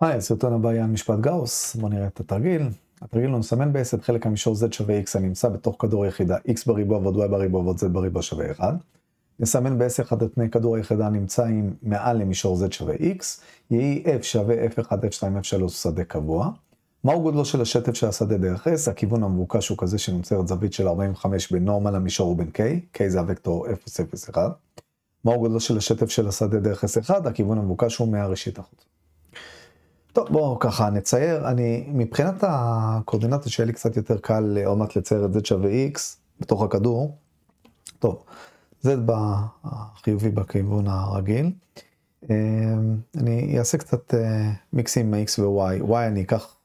היי, הסרטון הבא יהיה על משפט גאוס, בואו נראה את התרגיל. התרגיל הוא נסמן בעצם את חלק המישור z שווה x הנמצא בתוך כדור היחידה x בריבוע ועוד y בריבוע ועוד z בריבוע שווה 1. נסמן ב-S1 את פני כדור היחידה הנמצא עם מעל למישור z שווה x, יהי f שווה f1, f2, f3 שדה קבוע. מהו גודלו של השטף של השדה דרך S? הכיוון המבוקש הוא כזה שנוצר את זווית של 45 בין נורמל למישור ובין k, k זה הוקטור 0, 0, 1. מהו גודלו של השטף של השדה דרך S1? הכיוון המבוקש הוא מהראשית החוצה. טוב, בואו ככה נצייר. אני, מבחינת הקורדינטה שיהיה לי קצת יותר קל אה, עוד מעט לצייר את Z שווה X בתוך הכדור. טוב, Z בחיובי בכיוון הרגיל. אה, אני אעשה קצת אה, מיקסים מ-X ו-Y. Y אני אקח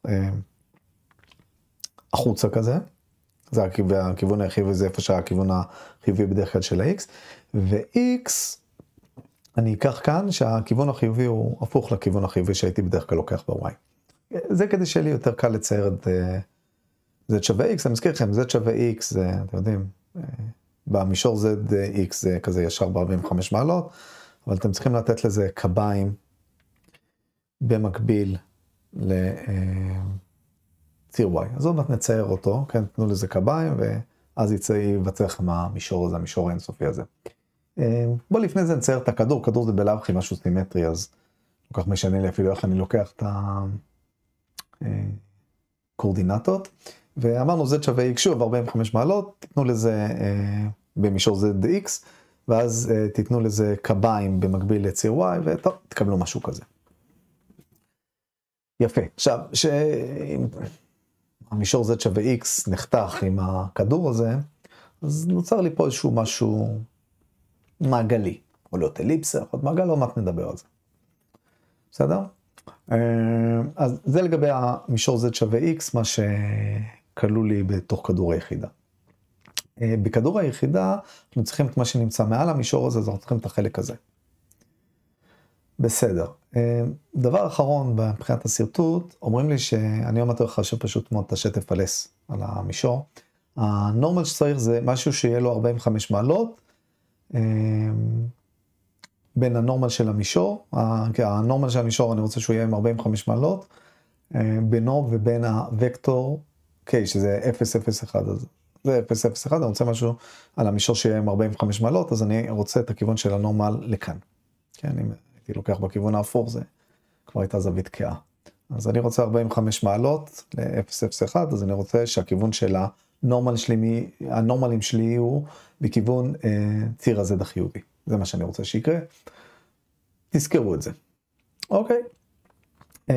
החוצה כזה. זה הכיוון היחיד, זה איפה שהכיוון החיובי בדרך כלל של ה-X. ו-X אני אקח כאן שהכיוון החיובי הוא הפוך לכיוון החיובי שהייתי בדרך כלל לוקח ב-Y. זה כדי שיהיה לי יותר קל לצייר את אה, Z שווה X, אני מזכיר לכם, Z שווה X זה, אתם יודעים, אה, במישור ZX אה, זה כזה ישר ב-45 מעלות, אבל אתם צריכים לתת לזה קביים במקביל לציר Y. אז עוד מעט נצייר אותו, כן, תנו לזה קביים, ואז יצא, ייווצר לכם המישור הזה, המישור האינסופי הזה. אה, בוא לפני זה נצייר את הכדור, כדור זה בלאו הכי משהו סימטרי, אז כל כך משנה לי אפילו איך אני לוקח את הקורדינטות. אה, ואמרנו z שווה x שוב 45 מעלות, תיתנו לזה אה, במישור zx, ואז תיתנו לזה קביים במקביל לציר y, וטוב, תקבלו משהו כזה. יפה. עכשיו, שהמישור z שווה x נחתך עם הכדור הזה, אז נוצר לי פה איזשהו משהו מעגלי. יכול להיות אליפסה, יכול להיות מעגל, עוד מעט נדבר על זה. בסדר? אה, אז זה לגבי המישור Z שווה X, מה שכלול לי בתוך כדור היחידה. אה, בכדור היחידה, אנחנו צריכים את מה שנמצא מעל המישור הזה, אז אנחנו צריכים את החלק הזה. בסדר. אה, דבר אחרון מבחינת השרטוט, אומרים לי שאני עוד מעט הולך לחשב פשוט מאוד את השטף על S, על המישור. הנורמל שצריך זה משהו שיהיה לו 45 מעלות, אמ, בין הנורמל של המישור, כן, הנורמל של המישור אני רוצה שהוא יהיה עם 45 מעלות, אמ, בינו ובין הוקטור K שזה 001 אז זה 001 אני רוצה משהו על המישור שיהיה עם 45 מעלות אז אני רוצה את הכיוון של הנורמל לכאן. כן אם הייתי לוקח בכיוון ההפוך זה כבר הייתה זווית קאה. אז אני רוצה 45 מעלות ל-001 אז אני רוצה שהכיוון של ה... הנורמל שלי, מי, הנורמלים שלי יהיו בכיוון אה, ציר הזד החיובי. זה מה שאני רוצה שיקרה. תזכרו את זה. אוקיי. אה,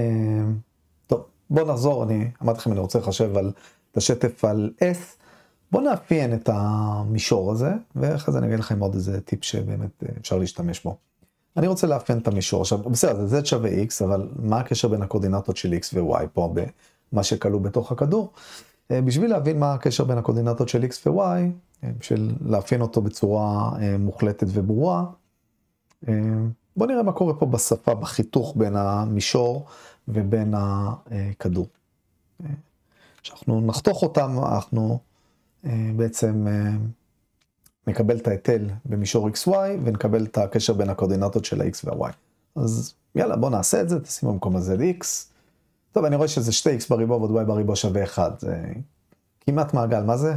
טוב, בואו נחזור, אני אמרתי לכם, אני רוצה לחשב על, את השטף על S. בואו נאפיין את המישור הזה, ואחרי זה אני אביא לכם עוד איזה טיפ שבאמת אה, אפשר להשתמש בו. אני רוצה לאפיין את המישור. עכשיו, בסדר, זה z שווה x, אבל מה הקשר בין הקורדינטות של x ו-y פה, במה שכלוא בתוך הכדור? אה, בשביל להבין מה הקשר בין הקורדינטות של x ו-y, אה, בשביל להפין אותו בצורה אה, מוחלטת וברורה, בואו נראה מה קורה פה בשפה, בחיתוך בין המישור ובין הכדור. כשאנחנו נחתוך אותם, אנחנו בעצם נקבל את ההיטל במישור xy ונקבל את הקשר בין הקורדינטות של ה-x וה-y. אז יאללה, בואו נעשה את זה, תשימו במקום הזה את x. טוב, אני רואה שזה 2x בריבוע ועוד y בריבוע שווה 1. זה כמעט מעגל, מה זה?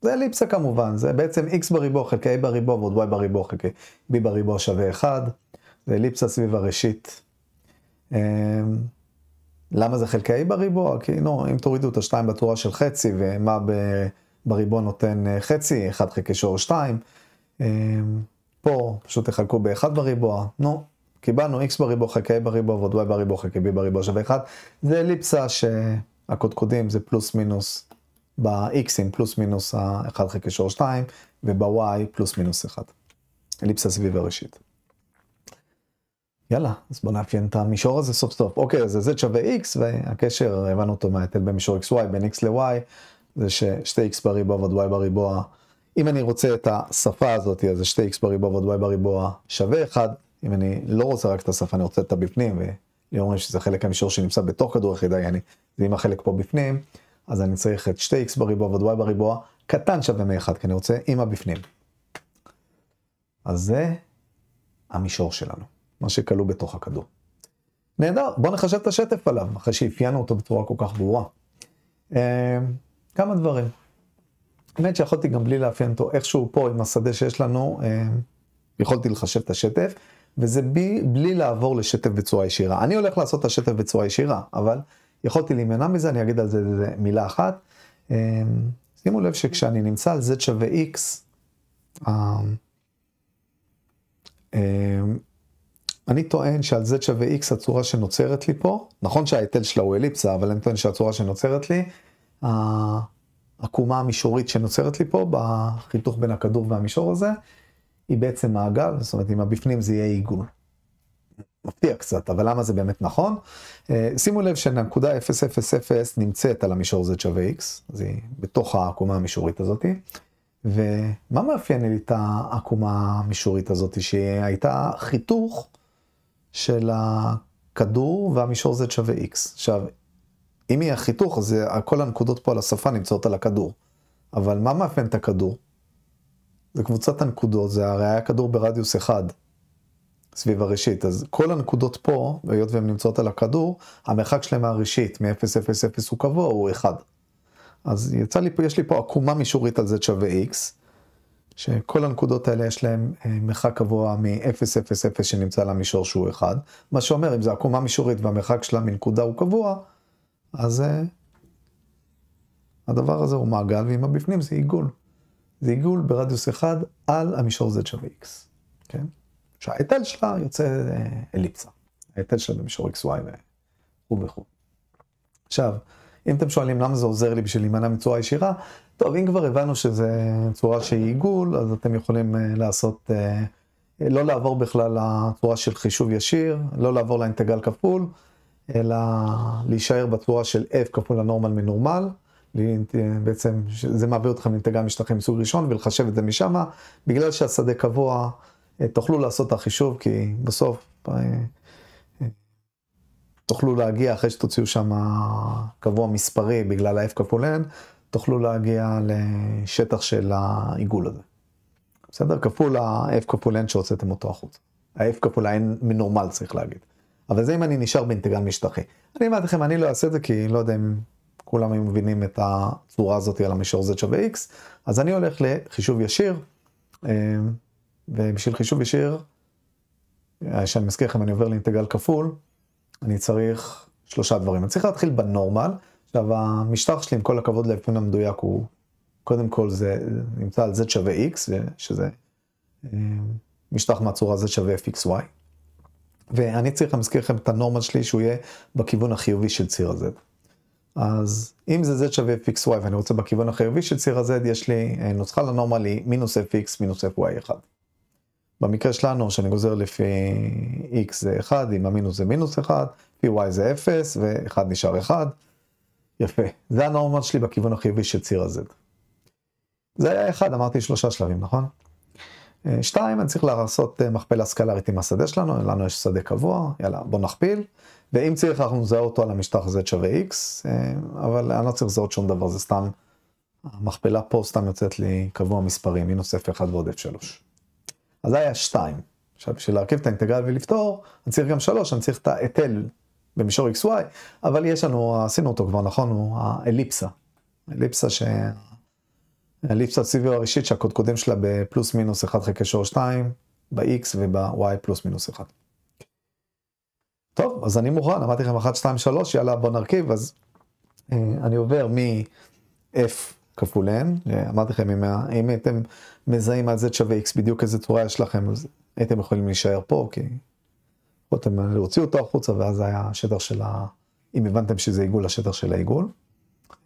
זה אליפסה כמובן, זה בעצם x בריבוע חלקי a בריבוע ועוד y בריבוע חלקי b בריבוע שווה 1. זה אליפסה סביב הראשית. אמ, למה זה חלקי a בריבוע? כי נו, אם תורידו את השתיים בתורה של חצי, ומה בריבוע נותן אה, חצי, 1 חלקי שור 2. אמ, פה פשוט תחלקו ב-1 בריבוע, נו, קיבלנו x בריבוע חלקי a בריבוע ועוד y בריבוע חלקי b בריבוע שווה 1. זה אליפסה שהקודקודים זה פלוס מינוס ב-xים פלוס מינוס ה-1 חלקי שור 2 וב-y פלוס מינוס 1. אליפסה סביב הראשית. יאללה, אז בוא נאפיין את המישור הזה סוף סוף. אוקיי, אז z שווה x והקשר, הבנו אותו מההיטל בין מישור xy בין x ל-y, זה ששתי x בריבוע ועוד y בריבוע. אם אני רוצה את השפה הזאת, אז זה שתי x בריבוע ועוד y בריבוע שווה 1, אם אני לא רוצה רק את השפה, אני רוצה את הבפנים, ואם אומרים שזה חלק המישור שנמצא בתוך כדור יחידה, יעני, ואם החלק פה בפנים, אז אני צריך את שתי x בריבוע ועוד y בריבוע, קטן שווה מ-1, כי אני רוצה עם הבפנים. אז זה המישור שלנו, מה שכלוא בתוך הכדור. נהדר, בואו נחשב את השטף עליו, אחרי שאפיינו אותו בצורה כל כך ברורה. אמ, כמה דברים. האמת שיכולתי גם בלי לאפיין אותו איכשהו פה עם השדה שיש לנו, אמ, יכולתי לחשב את השטף. וזה בי בלי לעבור לשטף בצורה ישירה. אני הולך לעשות את השטף בצורה ישירה, אבל יכולתי להימנע מזה, אני אגיד על זה מילה אחת. אמ, שימו לב שכשאני נמצא על z שווה x, אמ, אמ, אני טוען שעל z שווה x הצורה שנוצרת לי פה, נכון שההיטל שלה הוא אליפסה, אבל אני טוען שהצורה שנוצרת לי, העקומה המישורית שנוצרת לי פה, בחיתוך בין הכדור והמישור הזה, היא בעצם מעגל, זאת אומרת, אם הבפנים זה יהיה עיגול. מפתיע קצת, אבל למה זה באמת נכון? אה, שימו לב שנקודה 000 נמצאת על המישור z שווה x, אז היא בתוך העקומה המישורית הזאת, ומה מאפיין לי את העקומה המישורית הזאת, שהייתה חיתוך של הכדור והמישור z שווה x. עכשיו, אם היא החיתוך, אז כל הנקודות פה על השפה נמצאות על הכדור. אבל מה מאפיין את הכדור? זה קבוצת הנקודות, זה הרי היה כדור ברדיוס אחד סביב הראשית, אז כל הנקודות פה, היות והן נמצאות על הכדור, המרחק שלהן מהראשית, מ-0, הוא קבוע, הוא 1. אז יצא לי, יש לי פה עקומה מישורית על z שווה x, שכל הנקודות האלה יש להן אה, מרחק קבוע מ-0, שנמצא על המישור שהוא 1, מה שאומר, אם זה עקומה מישורית והמרחק שלה מנקודה הוא קבוע, אז uh, הדבר הזה הוא מעגל, ואם הבפנים זה עיגול. זה עיגול ברדיוס 1 על המישור z שווה x, כן? שההיטל שלה יוצא אה, אליפסה. ההיטל שלה במישור xy וכו'. עכשיו, אם אתם שואלים למה זה עוזר לי בשביל להימנע מצורה ישירה, טוב, אם כבר הבנו שזה צורה שהיא עיגול, אז אתם יכולים אה, לעשות, אה, לא לעבור בכלל לצורה של חישוב ישיר, לא לעבור לאינטגרל כפול, אלא להישאר בצורה של f כפול הנורמל מנורמל. אה, בעצם זה מעביר אתכם לאינטגרל משטחים מסוג ראשון ולחשב את זה משם. בגלל שהשדה קבוע, אה, תוכלו לעשות את החישוב, כי בסוף אה, תוכלו להגיע, אחרי שתוציאו שם קבוע מספרי בגלל ה-F כפול N, תוכלו להגיע לשטח של העיגול הזה. בסדר? כפול ה-F כפול N שהוצאתם אותו החוץ. ה-F כפול ה-N מנורמל צריך להגיד. אבל זה אם אני נשאר באינטגרל משטחי. אני אמרתי לכם, אני לא אעשה את זה כי לא יודע אם כולם היו מבינים את הצורה הזאת על המישור z שווה x, אז אני הולך לחישוב ישיר, אה, ובשביל חישוב ישיר, אה, שאני מזכיר לכם, אני עובר לאינטגרל כפול, אני צריך שלושה דברים. אני צריך להתחיל בנורמל, עכשיו המשטח שלי, עם כל הכבוד לאפיון המדויק, הוא קודם כל זה נמצא על z שווה x, שזה אה, משטח מהצורה z שווה fxy. ואני צריך להזכיר לכם את הנורמל שלי שהוא יהיה בכיוון החיובי של ציר ה-z. אז אם זה z שווה fx y ואני רוצה בכיוון החיובי של ציר ה-z, יש לי אה, נוסחה לנורמלי e מינוס fx מינוס fy1. במקרה שלנו, שאני גוזר לפי x זה 1, אם המינוס זה מינוס 1, פי y זה 0, ו-1 נשאר 1. יפה, זה הנורמל שלי בכיוון החיובי של ציר ה-z. זה היה 1, אמרתי שלושה שלבים, נכון? שתיים, אני צריך לעשות אה, מכפלה סקלרית עם השדה שלנו, לנו יש שדה קבוע, יאללה, בוא נכפיל, ואם צריך אנחנו נזהה אותו על המשטח z שווה x, אה, אבל אני לא צריך לזהות שום דבר, זה סתם, המכפלה פה סתם יוצאת לי קבוע מספרים, מינוס F1 ועוד f3. אז זה היה 2. עכשיו, בשביל להרכיב את האינטגרל ולפתור, אני צריך גם 3, אני צריך את ההיטל במישור xy, אבל יש לנו, עשינו אותו כבר, נכון? הוא האליפסה. אליפסה ש... אליפסת סיביר הראשית שהקודקודים שלה בפלוס מינוס 1 חלקי שור 2, ב-x וב-y פלוס מינוס 1. טוב, אז אני מוכן, אמרתי לכם 1, 2, 3, יאללה בוא נרכיב, אז אה, אני עובר מ-f כפול n, אמרתי לכם, אם, אם הייתם מזהים על z שווה x, בדיוק איזה צורה יש לכם, אז הייתם יכולים להישאר פה, כי יכולתם להוציא אותו החוצה, ואז היה השטח של ה... אם הבנתם שזה עיגול, השטח של העיגול.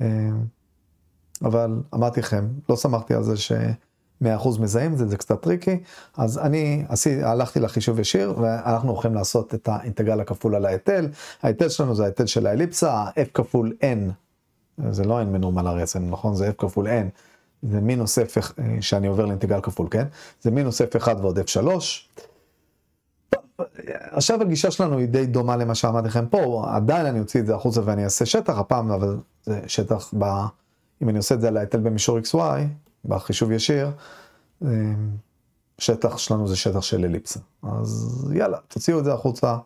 אה, אבל אמרתי לכם, לא שמחתי על זה ש... 100% מזהים את זה, זה קצת טריקי, אז אני עשי, הלכתי לחישוב ישיר, ואנחנו הולכים לעשות את האינטגרל הכפול על ההיטל. ההיטל שלנו זה ההיטל של האליפסה, f כפול n, זה לא n מנורמל הרסן, נכון? זה f כפול n, זה מינוס f, שאני עובר לאינטגרל כפול, כן? זה מינוס f1 ועוד f3. עכשיו הגישה שלנו היא די דומה למה שאמרתי לכם פה, עדיין אני אוציא את זה החוצה ואני אעשה שטח הפעם, אבל זה שטח ב... בא... אם אני עושה את זה על ההיטל במישור XY, בחישוב ישיר, אמ, שטח שלנו זה שטח של אליפסה. אז יאללה, תוציאו את זה החוצה.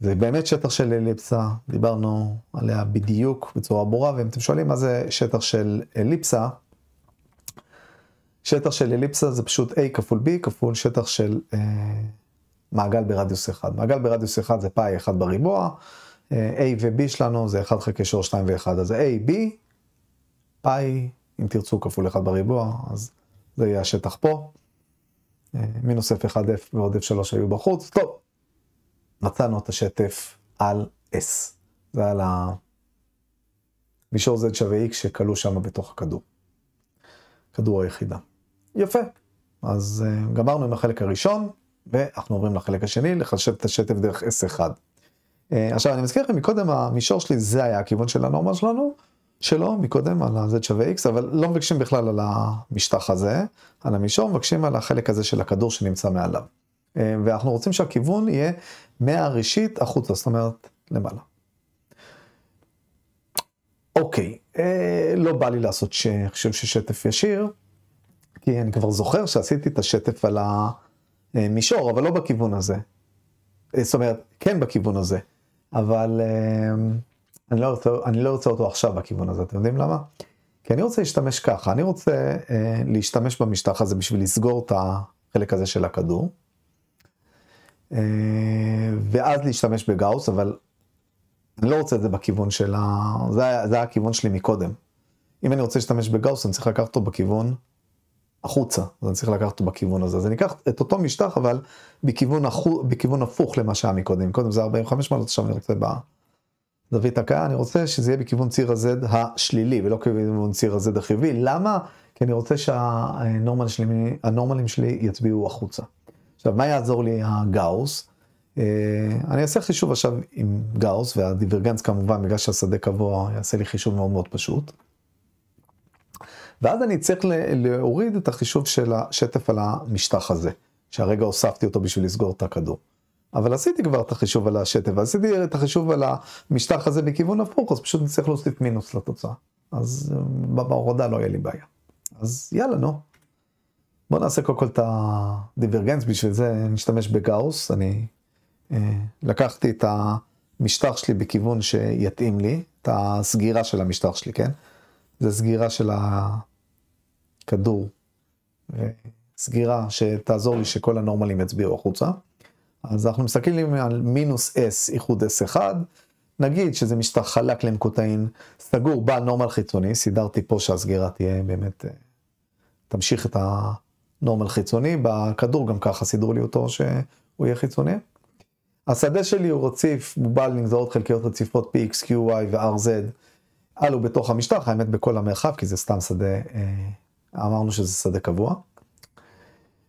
זה באמת שטח של אליפסה, דיברנו עליה בדיוק בצורה ברורה, ואם אתם שואלים מה זה שטח של אליפסה, שטח של אליפסה זה פשוט A כפול B כפול שטח של אה, מעגל ברדיוס 1. מעגל ברדיוס 1 זה פאי 1 בריבוע, אה, A ו-B שלנו זה 1 חלקי שור 2 ו-1, אז A, B פאי, אם תרצו, כפול 1 בריבוע, אז זה יהיה השטח פה. אה, מינוס f 1F ועוד F3 היו בחוץ. טוב, מצאנו את השטף על S. זה על המישור Z שווה X שכלוא שם בתוך הכדור. כדור היחידה. יפה. אז uh, גמרנו עם החלק הראשון, ואנחנו עוברים לחלק השני, לחשב את השטף דרך S1. Uh, אה, עכשיו, אני מזכיר לכם, מקודם המישור שלי, זה היה הכיוון של הנורמה שלנו. שלו מקודם, על ה-Z שווה X, אבל לא מבקשים בכלל על המשטח הזה, על המישור, מבקשים על החלק הזה של הכדור שנמצא מעליו. אה, ואנחנו רוצים שהכיוון יהיה מהראשית החוצה, זאת אומרת, למעלה. אוקיי, אה, לא בא לי לעשות ש... חישוב של ישיר, כי אני כבר זוכר שעשיתי את השטף על המישור, אבל לא בכיוון הזה. אה, זאת אומרת, כן בכיוון הזה, אבל... אה, אני לא, רוצה, אני לא רוצה אותו עכשיו בכיוון הזה, אתם יודעים למה? כי אני רוצה להשתמש ככה, אני רוצה אה, להשתמש במשטח הזה בשביל לסגור את החלק הזה של הכדור, אה, ואז להשתמש בגאוס, אבל אני לא רוצה את זה בכיוון של ה... זה, זה היה הכיוון שלי מקודם. אם אני רוצה להשתמש בגאוס, אני צריך לקחת אותו בכיוון החוצה, אז אני צריך לקחת אותו בכיוון הזה. אז אני אקח את אותו משטח, אבל בכיוון, החו... בכיוון הפוך למה שהיה מקודם. קודם זה 45 מעלות, עכשיו אני רוצה ב... זווית הקאה, אני רוצה שזה יהיה בכיוון ציר ה-Z השלילי ולא כיוון ציר ה-Z החיובי. למה? כי אני רוצה שהנורמלים שלי, שלי יצביעו החוצה. עכשיו, מה יעזור לי הגאוס? אה, אני אעשה חישוב עכשיו עם גאוס, והדיברגנס כמובן, בגלל שהשדה קבוע, יעשה לי חישוב מאוד מאוד פשוט. ואז אני צריך להוריד את החישוב של השטף על המשטח הזה, שהרגע הוספתי אותו בשביל לסגור את הכדור. אבל עשיתי כבר את החישוב על השטף, ועשיתי את החישוב על המשטח הזה בכיוון הפוך, אז פשוט נצטרך להוסיף מינוס לתוצאה. אז אה, בהורדה לא יהיה לי בעיה. אז יאללה, נו. בואו נעשה קודם כל את הדיברגנס, בשביל זה נשתמש בגאוס. אני אה, לקחתי את המשטח שלי בכיוון שיתאים לי, את הסגירה של המשטח שלי, כן? זה סגירה של הכדור, סגירה שתעזור לי שכל הנורמלים יצביעו החוצה. אז אנחנו מסתכלים על מינוס S איחוד S1, נגיד שזה משטח חלק למקוטעין, סגור, בנורמל חיצוני, סידרתי פה שהסגירה תהיה באמת, אה, תמשיך את הנורמל חיצוני, בכדור גם ככה סידרו לי אותו שהוא יהיה חיצוני. השדה שלי הוא רציף, הוא בעל נגזרות חלקיות רציפות px, qy ו-rz, על בתוך המשטח, האמת בכל המרחב, כי זה סתם שדה, אה, אמרנו שזה שדה קבוע.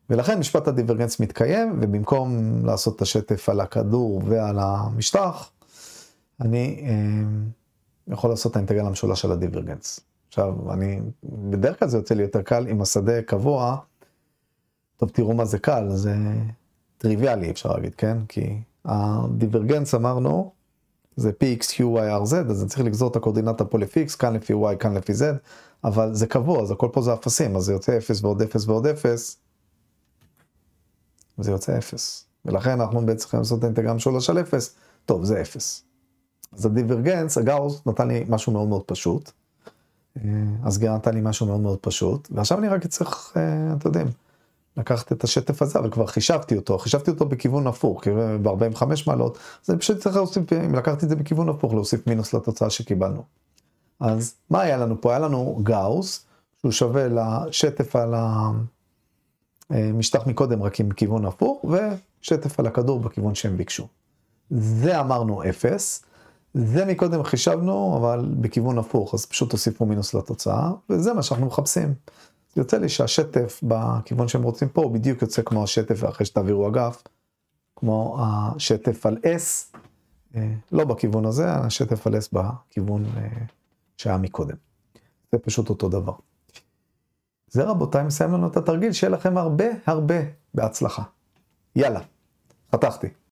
ולכן משפט הדיברגנס מתקיים, ובמקום לעשות את השטף על הכדור ועל המשטח, אני אה, יכול לעשות את האינטגרל המשולש של הדיברגנס. עכשיו, אני, בדרך כלל זה יוצא לי יותר קל עם השדה קבוע. טוב, תראו מה זה קל, זה טריוויאלי אפשר להגיד, כן? כי הדיברגנס אמרנו, זה px, q, y, r, z, אז אני צריך לגזור את הקורדינטה פה לפי x, כאן לפי y, כאן לפי z, אבל זה קבוע, אז הכל פה זה אפסים, אז זה יוצא 0 ועוד 0 ועוד 0, זה יוצא אפס. ולכן אנחנו בעצם צריכים לעשות את האינטגרם שלו של אפס, טוב, זה אפס. אז הדיברגנס, הגאוס נתן לי משהו מאוד מאוד פשוט. אה, אז גר נתן לי משהו מאוד מאוד פשוט, ועכשיו אני רק צריך, אה, אתם יודעים, לקחת את השטף הזה, אבל כבר חישבתי אותו, חישבתי אותו בכיוון הפוך, ב-45 מעלות, אז אני פשוט צריך להוסיף, אם לקחתי את זה בכיוון הפוך, להוסיף מינוס לתוצאה שקיבלנו. אז מה היה לנו פה? היה לנו גאוס, שהוא שווה לשטף על ה... אה, משטח מקודם רק עם כיוון הפוך, ושטף על הכדור בכיוון שהם ביקשו. זה אמרנו אפס, זה מקודם חישבנו, אבל בכיוון הפוך, אז פשוט תוסיפו מינוס לתוצאה, וזה מה שאנחנו מחפשים. יוצא לי שהשטף בכיוון שהם רוצים פה, הוא בדיוק יוצא כמו השטף אחרי שתעבירו אגף, כמו השטף על S, אה, לא בכיוון הזה, השטף על S בכיוון אה, שהיה מקודם. זה פשוט אותו דבר. זה רבותיי מסיים לנו את התרגיל, שיהיה לכם הרבה הרבה בהצלחה. יאללה, פתחתי.